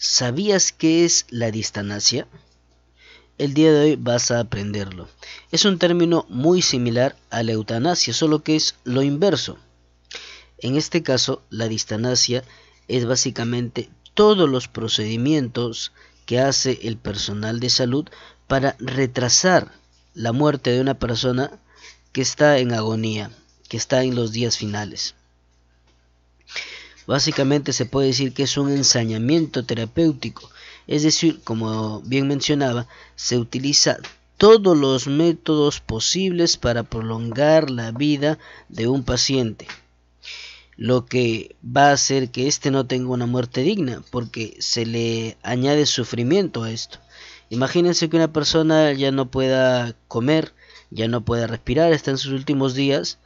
¿Sabías qué es la distanasia? El día de hoy vas a aprenderlo. Es un término muy similar a la eutanasia, solo que es lo inverso. En este caso, la distanasia es básicamente todos los procedimientos que hace el personal de salud para retrasar la muerte de una persona que está en agonía, que está en los días finales. Básicamente se puede decir que es un ensañamiento terapéutico, es decir, como bien mencionaba, se utiliza todos los métodos posibles para prolongar la vida de un paciente, lo que va a hacer que éste no tenga una muerte digna, porque se le añade sufrimiento a esto. Imagínense que una persona ya no pueda comer, ya no pueda respirar, está en sus últimos días,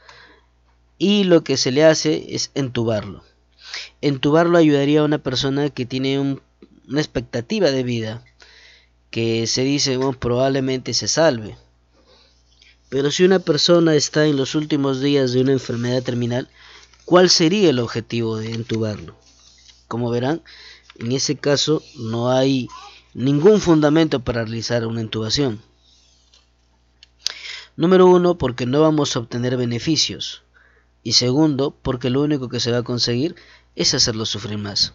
y lo que se le hace es entubarlo entubarlo ayudaría a una persona que tiene una expectativa de vida, que se dice, probablemente se salve. Pero si una persona está en los últimos días de una enfermedad terminal, ¿cuál sería el objetivo de entubarlo? Como verán, en ese caso no hay ningún fundamento para realizar una intubación. Número uno, Porque no vamos a obtener beneficios y segundo porque lo único que se va a conseguir es hacerlo sufrir más.